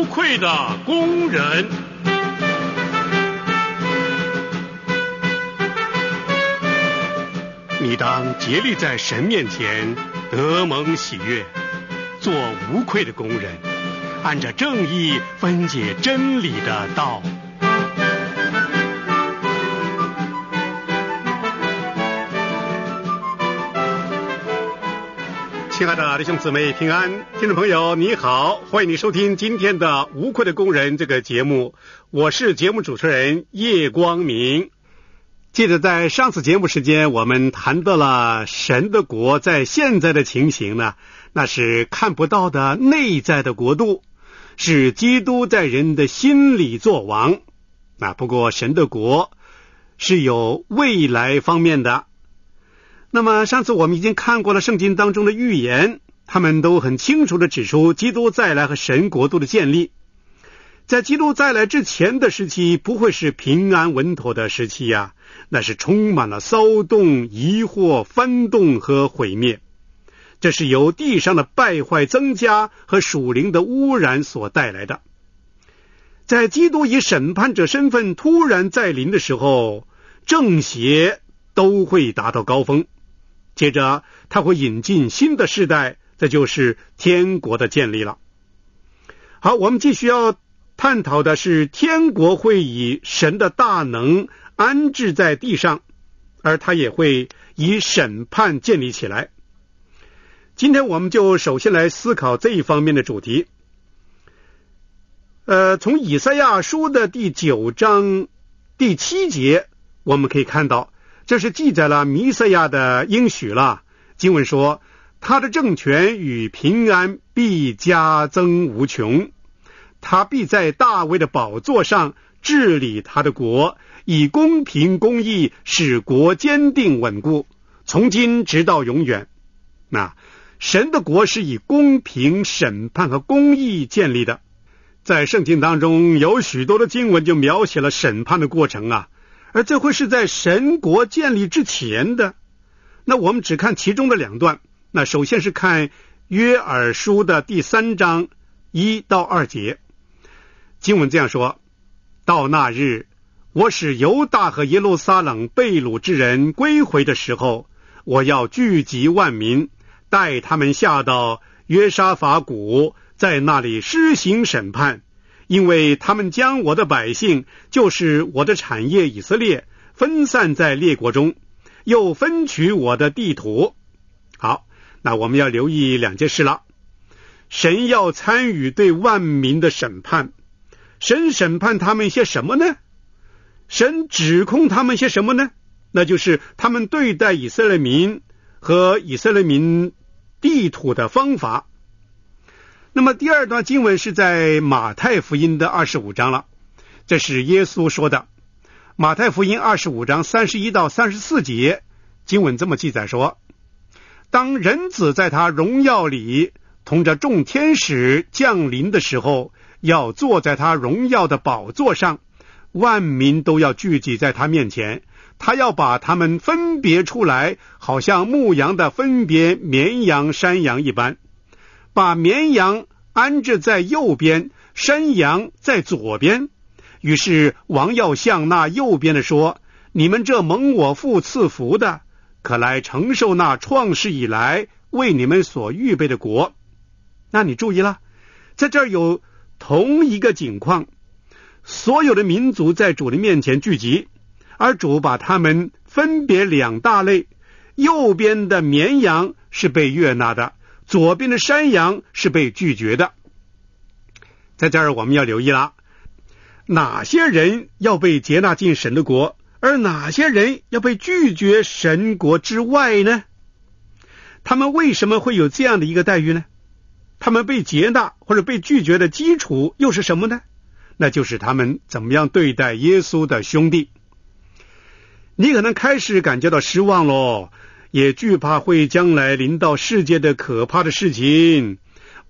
无愧的工人，你当竭力在神面前得蒙喜悦，做无愧的工人，按照正义分解真理的道。亲爱的弟兄姊妹平安，听众朋友你好，欢迎你收听今天的《无愧的工人》这个节目，我是节目主持人叶光明。记得在上次节目时间，我们谈到了神的国在现在的情形呢，那是看不到的内在的国度，是基督在人的心里作王。那不过神的国是有未来方面的。那么，上次我们已经看过了圣经当中的预言，他们都很清楚的指出，基督再来和神国度的建立，在基督再来之前的时期，不会是平安稳妥的时期呀，那是充满了骚动、疑惑、翻动和毁灭，这是由地上的败坏增加和属灵的污染所带来的。在基督以审判者身份突然再临的时候，正邪都会达到高峰。接着，他会引进新的世代，这就是天国的建立了。好，我们继续要探讨的是，天国会以神的大能安置在地上，而他也会以审判建立起来。今天，我们就首先来思考这一方面的主题。呃，从以赛亚书的第九章第七节，我们可以看到。这是记载了弥赛亚的应许了。经文说，他的政权与平安必加增无穷，他必在大卫的宝座上治理他的国，以公平公义使国坚定稳固，从今直到永远。那神的国是以公平审判和公义建立的，在圣经当中有许多的经文就描写了审判的过程啊。而这会是在神国建立之前的。那我们只看其中的两段。那首先是看约珥书的第三章一到二节，经文这样说：“到那日，我使犹大和耶路撒冷被掳之人归回的时候，我要聚集万民，带他们下到约沙法谷，在那里施行审判。”因为他们将我的百姓，就是我的产业以色列，分散在列国中，又分取我的地图。好，那我们要留意两件事了。神要参与对万民的审判，神审判他们些什么呢？神指控他们些什么呢？那就是他们对待以色列民和以色列民地图的方法。那么第二段经文是在马太福音的二十五章了，这是耶稣说的。马太福音二十五章三十一到三十四节经文这么记载说：当人子在他荣耀里同着众天使降临的时候，要坐在他荣耀的宝座上，万民都要聚集在他面前，他要把他们分别出来，好像牧羊的分别绵羊山羊一般。把绵羊安置在右边，山羊在左边。于是王要向那右边的说：“你们这蒙我父赐福的，可来承受那创世以来为你们所预备的国。”那你注意了，在这儿有同一个景况，所有的民族在主的面前聚集，而主把他们分别两大类。右边的绵羊是被悦纳的。左边的山羊是被拒绝的，在这儿我们要留意了，哪些人要被接纳进神的国，而哪些人要被拒绝神国之外呢？他们为什么会有这样的一个待遇呢？他们被接纳或者被拒绝的基础又是什么呢？那就是他们怎么样对待耶稣的兄弟。你可能开始感觉到失望喽。也惧怕会将来临到世界的可怕的事情。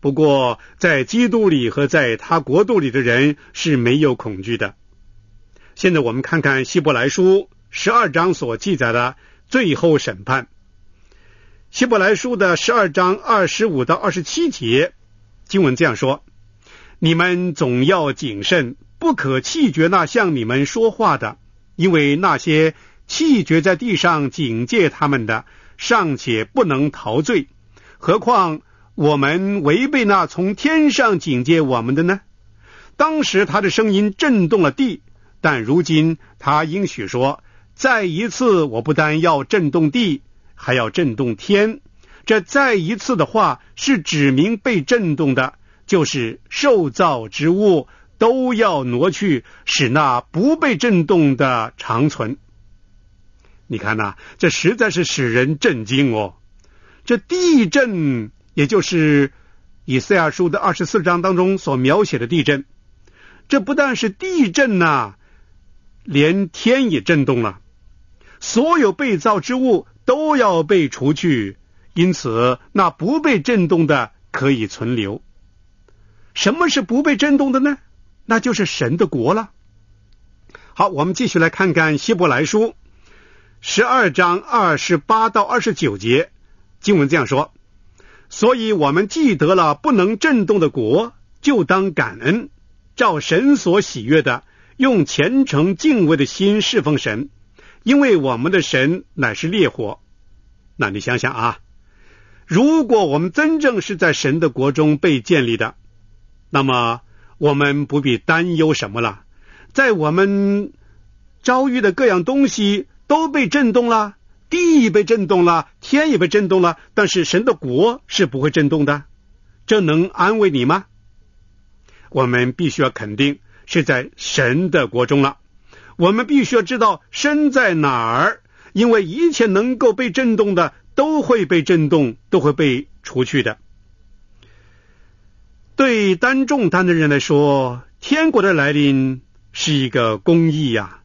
不过，在基督里和在他国度里的人是没有恐惧的。现在我们看看希伯来书十二章所记载的最后审判。希伯来书的十二章二十五到二十七节，经文这样说：“你们总要谨慎，不可弃绝那向你们说话的，因为那些。”气绝在地上警戒他们的尚且不能陶醉，何况我们违背那从天上警戒我们的呢？当时他的声音震动了地，但如今他应许说，再一次，我不单要震动地，还要震动天。这再一次的话是指明被震动的，就是受造之物都要挪去，使那不被震动的长存。你看呐，这实在是使人震惊哦！这地震，也就是以赛亚书的二十四章当中所描写的地震。这不但是地震呐，连天也震动了。所有被造之物都要被除去，因此那不被震动的可以存留。什么是不被震动的呢？那就是神的国了。好，我们继续来看看希伯来书。十二章二十八到二十九节，经文这样说：，所以，我们既得了不能震动的国，就当感恩，照神所喜悦的，用虔诚敬畏的心侍奉神，因为我们的神乃是烈火。那你想想啊，如果我们真正是在神的国中被建立的，那么我们不必担忧什么了。在我们遭遇的各样东西，都被震动了，地被震动了，天也被震动了，但是神的国是不会震动的，这能安慰你吗？我们必须要肯定是在神的国中了，我们必须要知道身在哪儿，因为一切能够被震动的都会被震动，都会被除去的。对担重担的人来说，天国的来临是一个公义呀。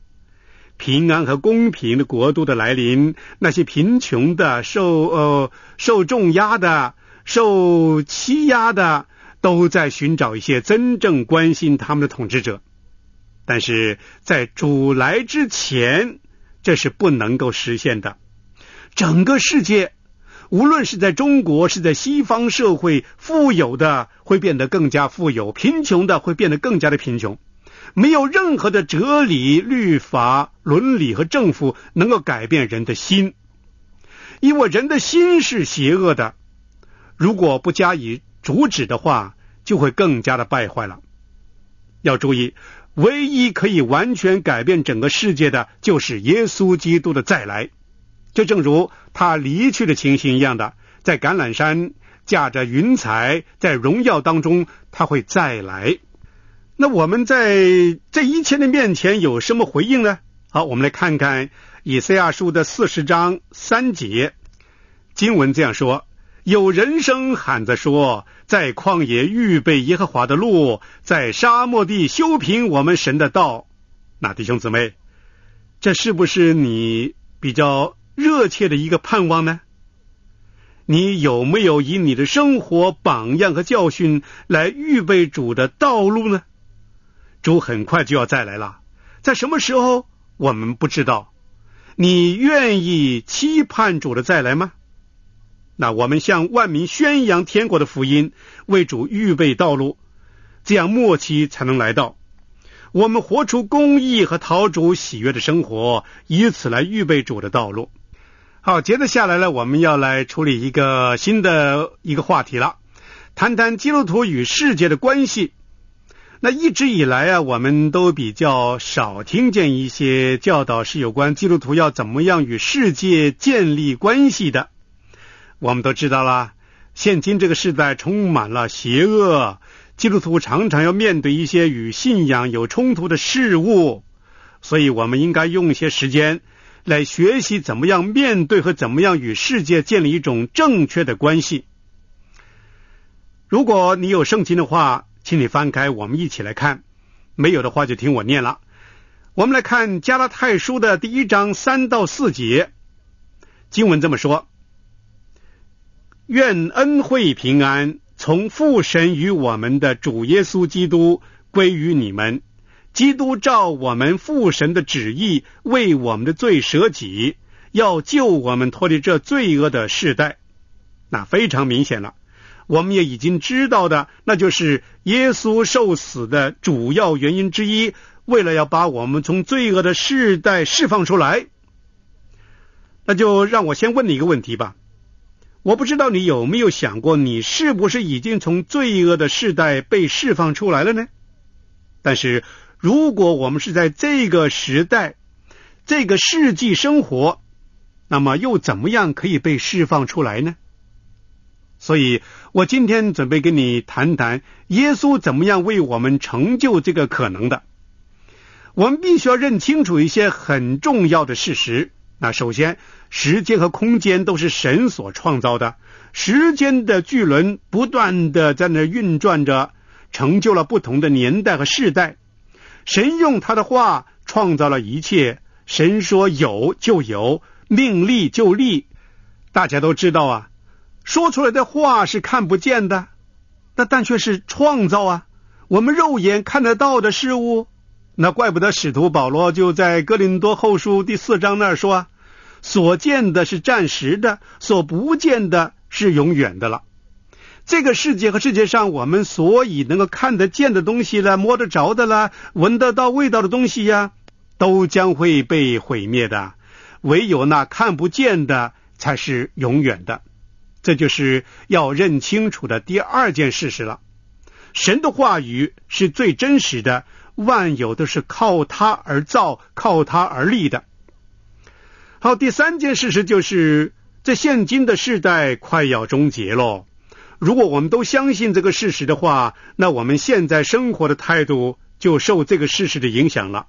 平安和公平的国度的来临，那些贫穷的、受呃受重压的、受欺压的，都在寻找一些真正关心他们的统治者。但是在主来之前，这是不能够实现的。整个世界，无论是在中国，是在西方社会，富有的会变得更加富有，贫穷的会变得更加的贫穷。没有任何的哲理、律法、伦理和政府能够改变人的心，因为人的心是邪恶的。如果不加以阻止的话，就会更加的败坏了。要注意，唯一可以完全改变整个世界的就是耶稣基督的再来，这正如他离去的情形一样的，在橄榄山驾着云彩，在荣耀当中，他会再来。那我们在这一切的面前有什么回应呢？好，我们来看看以赛亚书的四十章三节经文这样说：“有人声喊着说，在旷野预备耶和华的路，在沙漠地修平我们神的道。”那弟兄姊妹，这是不是你比较热切的一个盼望呢？你有没有以你的生活榜样和教训来预备主的道路呢？主很快就要再来了，在什么时候我们不知道。你愿意期盼主的再来吗？那我们向万民宣扬天国的福音，为主预备道路，这样末期才能来到。我们活出公义和陶主喜悦的生活，以此来预备主的道路。好，接着下来呢，我们要来处理一个新的一个话题了，谈谈基督徒与世界的关系。那一直以来啊，我们都比较少听见一些教导是有关基督徒要怎么样与世界建立关系的。我们都知道啦，现今这个时代充满了邪恶，基督徒常常要面对一些与信仰有冲突的事物，所以我们应该用一些时间来学习怎么样面对和怎么样与世界建立一种正确的关系。如果你有圣经的话。请你翻开，我们一起来看。没有的话，就听我念了。我们来看《加拉太书》的第一章三到四节，经文这么说：“愿恩惠平安从父神与我们的主耶稣基督归于你们。基督照我们父神的旨意，为我们的罪舍己，要救我们脱离这罪恶的世代。”那非常明显了。我们也已经知道的，那就是耶稣受死的主要原因之一，为了要把我们从罪恶的世代释放出来。那就让我先问你一个问题吧，我不知道你有没有想过，你是不是已经从罪恶的世代被释放出来了呢？但是，如果我们是在这个时代、这个世纪生活，那么又怎么样可以被释放出来呢？所以我今天准备跟你谈谈耶稣怎么样为我们成就这个可能的。我们必须要认清楚一些很重要的事实。那首先，时间和空间都是神所创造的。时间的巨轮不断的在那运转着，成就了不同的年代和世代。神用他的话创造了一切。神说有就有，命立就立。大家都知道啊。说出来的话是看不见的，那但却是创造啊！我们肉眼看得到的事物，那怪不得使徒保罗就在《哥林多后书》第四章那儿说：“所见的是暂时的，所不见的是永远的了。”这个世界和世界上我们所以能够看得见的东西啦、摸得着的啦、闻得到味道的东西呀，都将会被毁灭的，唯有那看不见的才是永远的。这就是要认清楚的第二件事实了，神的话语是最真实的，万有都是靠他而造，靠他而立的。好，第三件事实就是，这现今的时代快要终结喽。如果我们都相信这个事实的话，那我们现在生活的态度就受这个事实的影响了。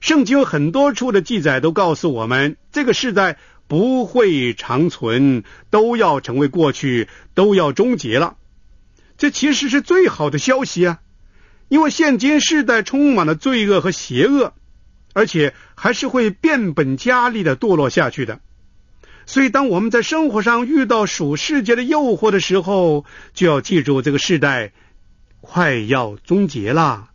圣经很多处的记载都告诉我们，这个时代。不会长存，都要成为过去，都要终结了。这其实是最好的消息啊！因为现今世代充满了罪恶和邪恶，而且还是会变本加厉的堕落下去的。所以，当我们在生活上遇到属世界的诱惑的时候，就要记住这个世代快要终结了。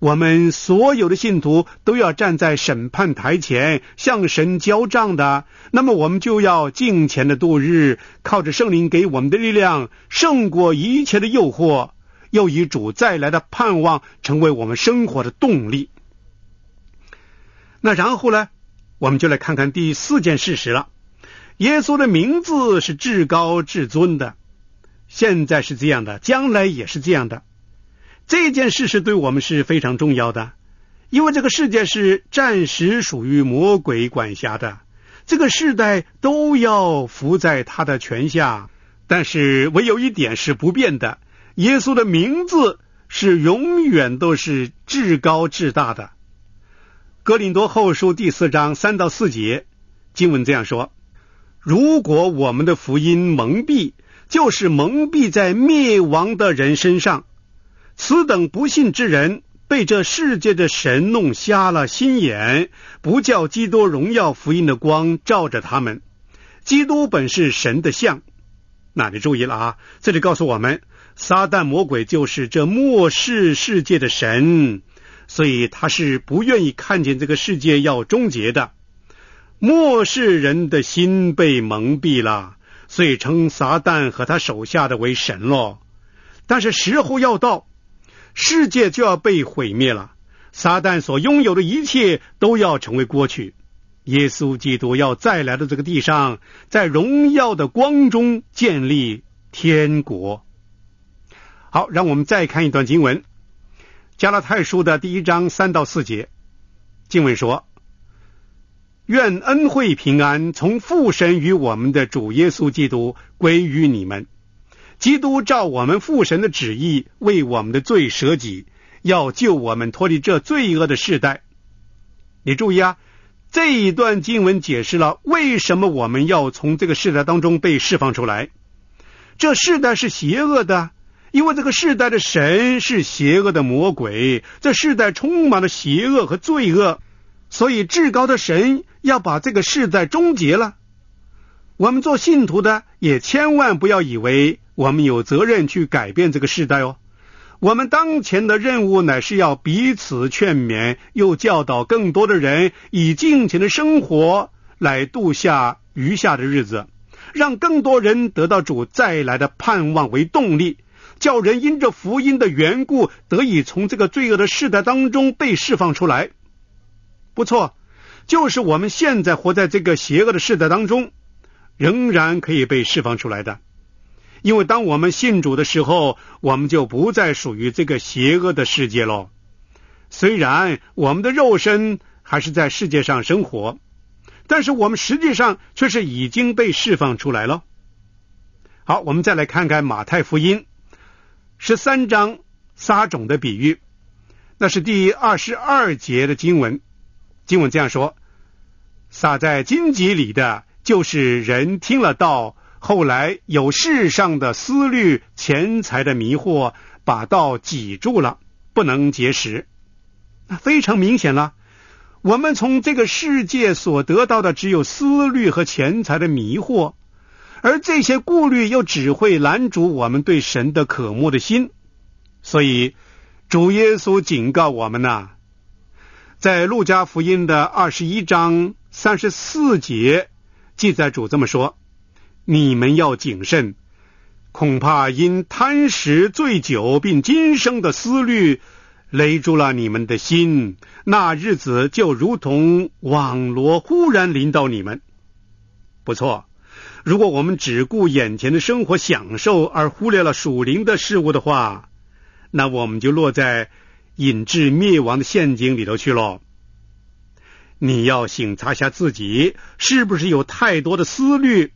我们所有的信徒都要站在审判台前向神交账的，那么我们就要敬虔的度日，靠着圣灵给我们的力量胜过一切的诱惑，又以主再来的盼望成为我们生活的动力。那然后呢，我们就来看看第四件事实了：耶稣的名字是至高至尊的，现在是这样的，将来也是这样的。这件事是对我们是非常重要的，因为这个世界是暂时属于魔鬼管辖的，这个世代都要伏在他的权下。但是唯有一点是不变的：耶稣的名字是永远都是至高至大的。格林多后书第四章三到四节，经文这样说：“如果我们的福音蒙蔽，就是蒙蔽在灭亡的人身上。”此等不信之人，被这世界的神弄瞎了心眼，不叫基督荣耀福音的光照着他们。基督本是神的像，那你注意了啊！这里告诉我们，撒旦魔鬼就是这末世世界的神，所以他是不愿意看见这个世界要终结的。末世人的心被蒙蔽了，所以称撒旦和他手下的为神咯。但是时候要到。世界就要被毁灭了，撒旦所拥有的一切都要成为过去。耶稣基督要再来到这个地上，在荣耀的光中建立天国。好，让我们再看一段经文，《加拉太书》的第一章三到四节，经文说：“愿恩惠平安从父神与我们的主耶稣基督归于你们。”基督照我们父神的旨意，为我们的罪舍己，要救我们脱离这罪恶的时代。你注意啊，这一段经文解释了为什么我们要从这个世代当中被释放出来。这世代是邪恶的，因为这个世代的神是邪恶的魔鬼，这世代充满了邪恶和罪恶，所以至高的神要把这个世代终结了。我们做信徒的也千万不要以为。我们有责任去改变这个时代哦。我们当前的任务乃是要彼此劝勉，又教导更多的人，以尽情的生活来度下余下的日子，让更多人得到主再来的盼望为动力，叫人因这福音的缘故得以从这个罪恶的时代当中被释放出来。不错，就是我们现在活在这个邪恶的时代当中，仍然可以被释放出来的。因为当我们信主的时候，我们就不再属于这个邪恶的世界喽。虽然我们的肉身还是在世界上生活，但是我们实际上却是已经被释放出来了。好，我们再来看看马太福音十三章撒种的比喻，那是第二十二节的经文。经文这样说：“撒在荆棘里的，就是人听了道。”后来有世上的思虑、钱财的迷惑，把道挤住了，不能结实。那非常明显了。我们从这个世界所得到的，只有思虑和钱财的迷惑，而这些顾虑又只会拦阻我们对神的渴慕的心。所以，主耶稣警告我们呐，在路加福音的二十一章三十四节，记载主这么说。你们要谨慎，恐怕因贪食、醉酒并今生的思虑，勒住了你们的心。那日子就如同网罗，忽然临到你们。不错，如果我们只顾眼前的生活享受，而忽略了属灵的事物的话，那我们就落在引致灭亡的陷阱里头去了。你要省察下自己，是不是有太多的思虑？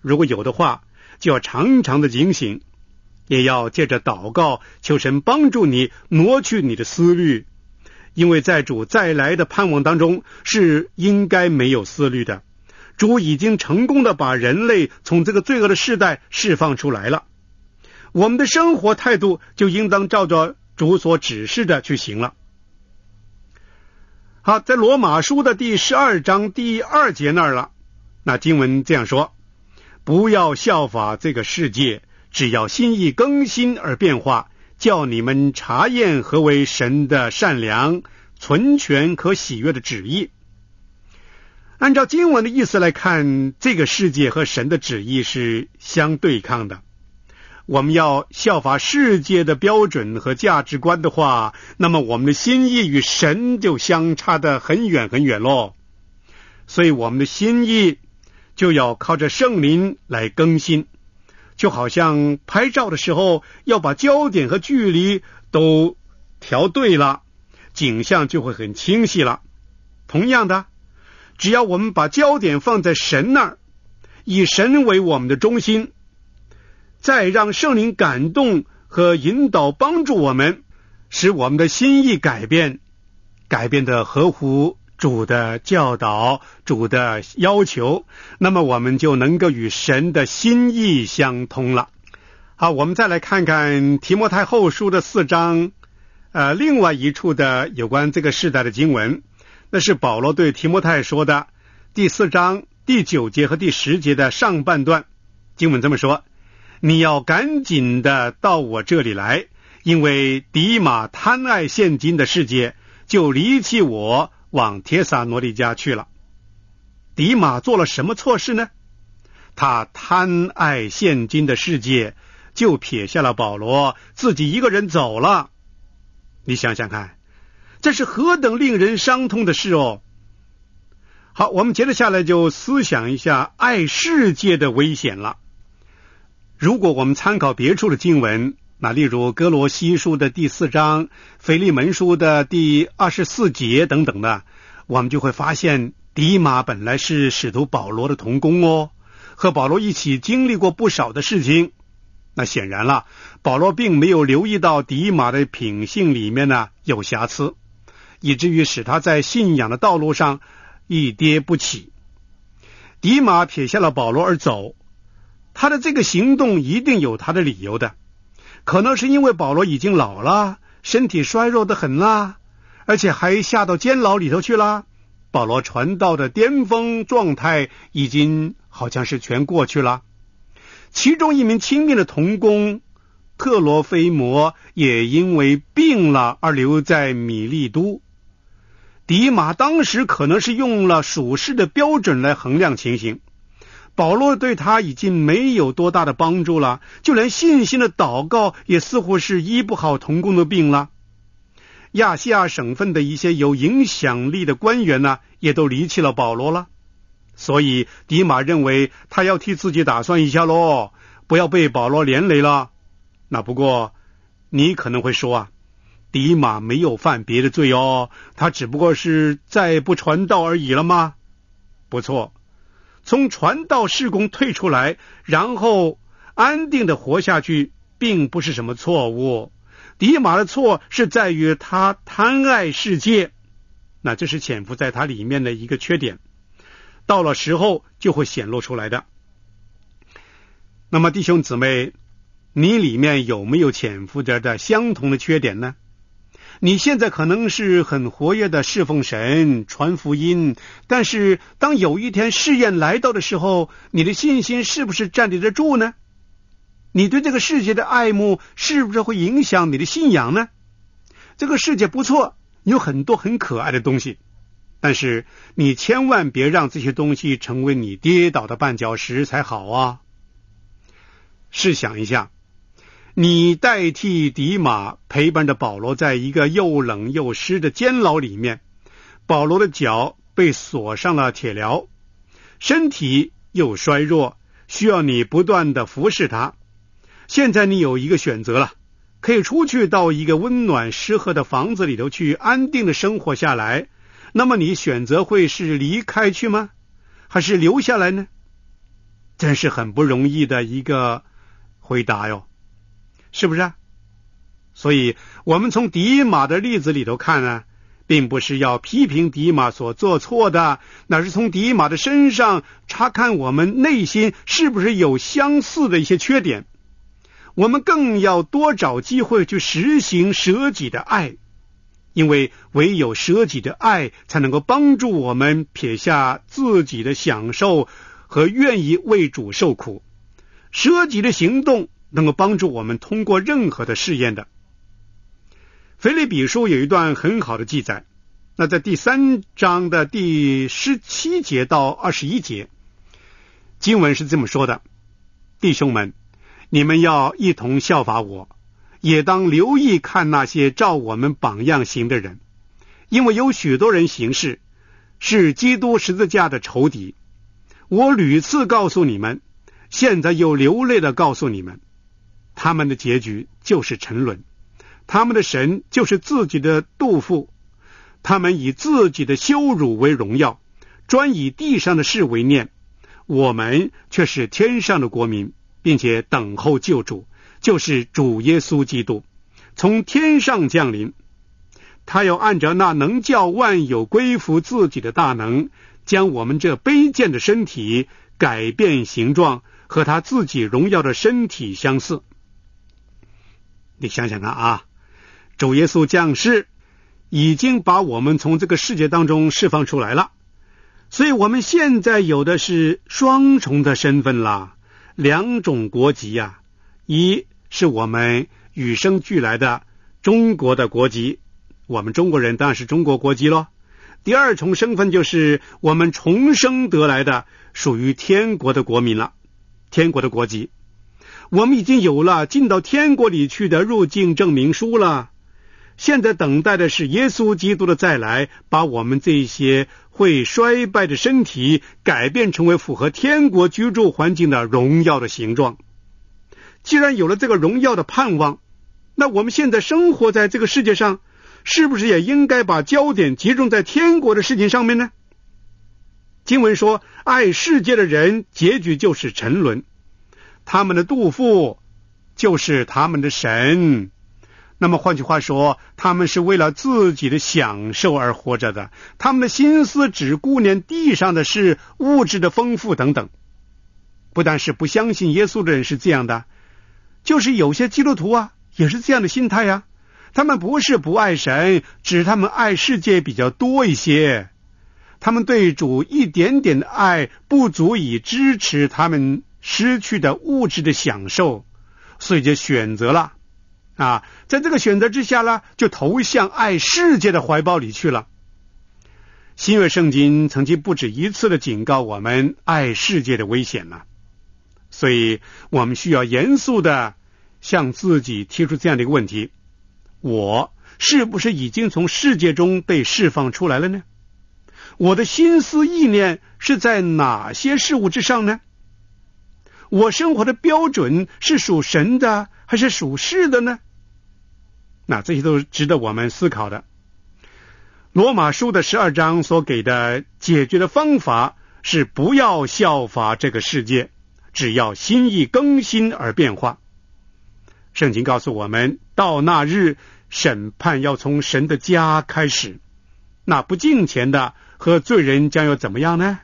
如果有的话，就要常常的警醒，也要借着祷告求神帮助你挪去你的思虑，因为在主再来的盼望当中是应该没有思虑的。主已经成功的把人类从这个罪恶的时代释放出来了，我们的生活态度就应当照着主所指示的去行了。好，在罗马书的第十二章第二节那儿了，那经文这样说。不要效法这个世界，只要心意更新而变化，叫你们查验何为神的善良、存全和喜悦的旨意。按照经文的意思来看，这个世界和神的旨意是相对抗的。我们要效法世界的标准和价值观的话，那么我们的心意与神就相差的很远很远喽。所以我们的心意。就要靠着圣灵来更新，就好像拍照的时候要把焦点和距离都调对了，景象就会很清晰了。同样的，只要我们把焦点放在神那儿，以神为我们的中心，再让圣灵感动和引导帮助我们，使我们的心意改变，改变的合乎。主的教导，主的要求，那么我们就能够与神的心意相通了。好，我们再来看看提摩太后书的四章，呃，另外一处的有关这个世代的经文，那是保罗对提摩太说的第四章第九节和第十节的上半段经文这么说：你要赶紧的到我这里来，因为迪马贪爱现今的世界，就离弃我。往铁萨罗利家去了。迪马做了什么错事呢？他贪爱现今的世界，就撇下了保罗，自己一个人走了。你想想看，这是何等令人伤痛的事哦！好，我们接着下来就思想一下爱世界的危险了。如果我们参考别处的经文，那例如哥罗西书的第四章、腓利门书的第二十四节等等的，我们就会发现，迪马本来是使徒保罗的同工哦，和保罗一起经历过不少的事情。那显然了，保罗并没有留意到迪马的品性里面呢有瑕疵，以至于使他在信仰的道路上一跌不起。迪马撇下了保罗而走，他的这个行动一定有他的理由的。可能是因为保罗已经老了，身体衰弱的很啦，而且还下到监牢里头去了。保罗传道的巅峰状态已经好像是全过去了。其中一名亲密的童工特罗菲摩也因为病了而留在米利都。迪马当时可能是用了属世的标准来衡量情形。保罗对他已经没有多大的帮助了，就连信心的祷告也似乎是医不好童工的病了。亚细亚省份的一些有影响力的官员呢，也都离弃了保罗了。所以迪马认为他要替自己打算一下喽，不要被保罗连累了。那不过你可能会说啊，迪马没有犯别的罪哦，他只不过是再不传道而已了吗？不错。从传道施工退出来，然后安定的活下去，并不是什么错误。迪马的错是在于他贪爱世界，那这是潜伏在他里面的一个缺点，到了时候就会显露出来的。那么，弟兄姊妹，你里面有没有潜伏着的相同的缺点呢？你现在可能是很活跃的侍奉神、传福音，但是当有一天试验来到的时候，你的信心是不是站立得住呢？你对这个世界的爱慕是不是会影响你的信仰呢？这个世界不错，有很多很可爱的东西，但是你千万别让这些东西成为你跌倒的绊脚石才好啊！试想一下。你代替迪马陪伴着保罗，在一个又冷又湿的监牢里面。保罗的脚被锁上了铁镣，身体又衰弱，需要你不断的服侍他。现在你有一个选择了，可以出去到一个温暖、适合的房子里头去安定的生活下来。那么你选择会是离开去吗？还是留下来呢？真是很不容易的一个回答哟。是不是？所以，我们从迪马的例子里头看啊，并不是要批评迪马所做错的，而是从迪马的身上查看我们内心是不是有相似的一些缺点。我们更要多找机会去实行舍己的爱，因为唯有舍己的爱才能够帮助我们撇下自己的享受和愿意为主受苦。舍己的行动。能够帮助我们通过任何的试验的，《腓立比书》有一段很好的记载。那在第三章的第十七节到二十一节，经文是这么说的：“弟兄们，你们要一同效法我，也当留意看那些照我们榜样行的人，因为有许多人行事是基督十字架的仇敌。我屡次告诉你们，现在又流泪的告诉你们。”他们的结局就是沉沦，他们的神就是自己的杜甫，他们以自己的羞辱为荣耀，专以地上的事为念。我们却是天上的国民，并且等候救主，就是主耶稣基督，从天上降临。他要按照那能叫万有归服自己的大能，将我们这卑贱的身体改变形状，和他自己荣耀的身体相似。你想想看啊，主耶稣降世，已经把我们从这个世界当中释放出来了，所以我们现在有的是双重的身份了，两种国籍呀。一是我们与生俱来的中国的国籍，我们中国人当然是中国国籍喽。第二重身份就是我们重生得来的属于天国的国民了，天国的国籍。我们已经有了进到天国里去的入境证明书了，现在等待的是耶稣基督的再来，把我们这些会衰败的身体改变成为符合天国居住环境的荣耀的形状。既然有了这个荣耀的盼望，那我们现在生活在这个世界上，是不是也应该把焦点集中在天国的事情上面呢？经文说：“爱世界的人，结局就是沉沦。”他们的杜父就是他们的神，那么换句话说，他们是为了自己的享受而活着的。他们的心思只顾念地上的事、物质的丰富等等。不但是不相信耶稣的人是这样的，就是有些基督徒啊，也是这样的心态呀。他们不是不爱神，只他们爱世界比较多一些。他们对主一点点的爱不足以支持他们。失去的物质的享受，所以就选择了啊，在这个选择之下呢，就投向爱世界的怀抱里去了。新月圣经曾经不止一次的警告我们爱世界的危险呢，所以我们需要严肃的向自己提出这样的一个问题：我是不是已经从世界中被释放出来了呢？我的心思意念是在哪些事物之上呢？我生活的标准是属神的还是属世的呢？那这些都是值得我们思考的。罗马书的十二章所给的解决的方法是：不要效法这个世界，只要心意更新而变化。圣经告诉我们，到那日审判要从神的家开始，那不敬虔的和罪人将要怎么样呢？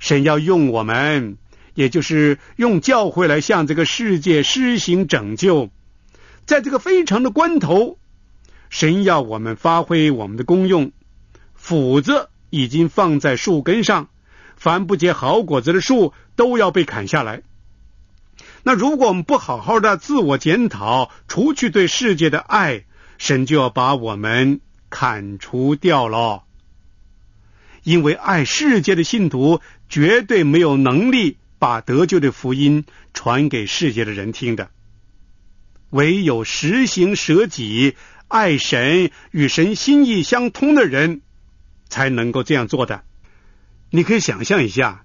神要用我们。也就是用教会来向这个世界施行拯救，在这个非常的关头，神要我们发挥我们的功用。斧子已经放在树根上，凡不结好果子的树都要被砍下来。那如果我们不好好的自我检讨，除去对世界的爱，神就要把我们砍除掉了。因为爱世界的信徒绝对没有能力。把得救的福音传给世界的人听的，唯有实行舍己、爱神与神心意相通的人，才能够这样做的。你可以想象一下，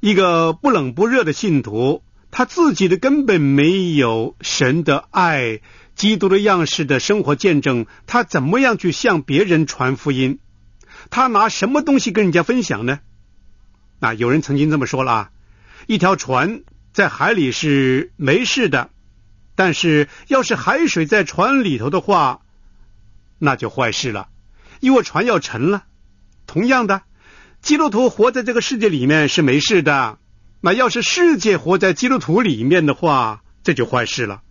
一个不冷不热的信徒，他自己的根本没有神的爱、基督的样式的生活见证，他怎么样去向别人传福音？他拿什么东西跟人家分享呢？啊，有人曾经这么说了一条船在海里是没事的，但是要是海水在船里头的话，那就坏事了，因为船要沉了。同样的，基督徒活在这个世界里面是没事的，那要是世界活在基督徒里面的话，这就坏事了，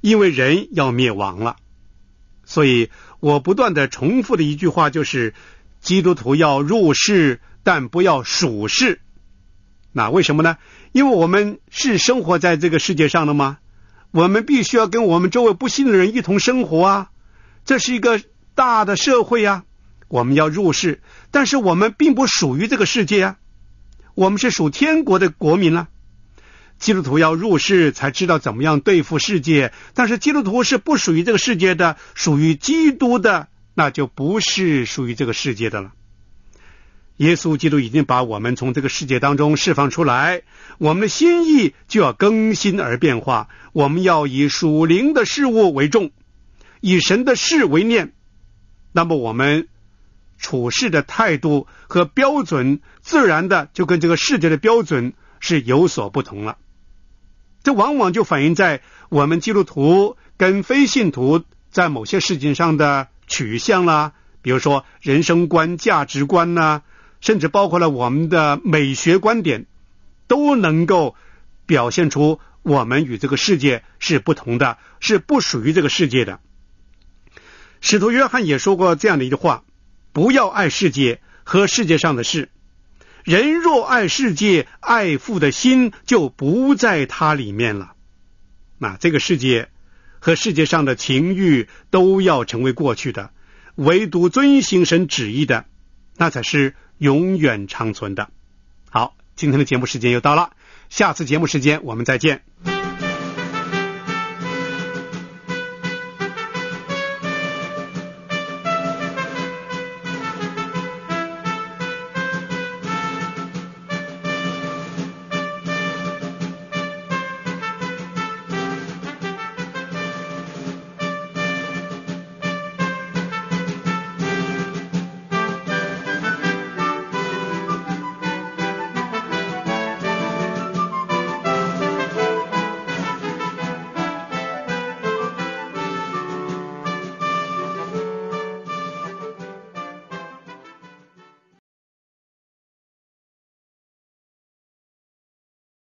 因为人要灭亡了。所以我不断的重复的一句话就是：基督徒要入世，但不要属世。那为什么呢？因为我们是生活在这个世界上的吗？我们必须要跟我们周围不幸的人一同生活啊！这是一个大的社会啊！我们要入世，但是我们并不属于这个世界啊！我们是属天国的国民了。基督徒要入世，才知道怎么样对付世界。但是基督徒是不属于这个世界的，属于基督的，那就不是属于这个世界的了。耶稣基督已经把我们从这个世界当中释放出来，我们的心意就要更新而变化。我们要以属灵的事物为重，以神的事为念。那么，我们处事的态度和标准，自然的就跟这个世界的标准是有所不同了。这往往就反映在我们基督徒跟非信徒在某些事情上的取向啦，比如说人生观、价值观呐。甚至包括了我们的美学观点，都能够表现出我们与这个世界是不同的，是不属于这个世界的。使徒约翰也说过这样的一句话：“不要爱世界和世界上的事，人若爱世界，爱父的心就不在它里面了。那这个世界和世界上的情欲都要成为过去的，唯独遵行神旨意的，那才是。”永远长存的。好，今天的节目时间又到了，下次节目时间我们再见。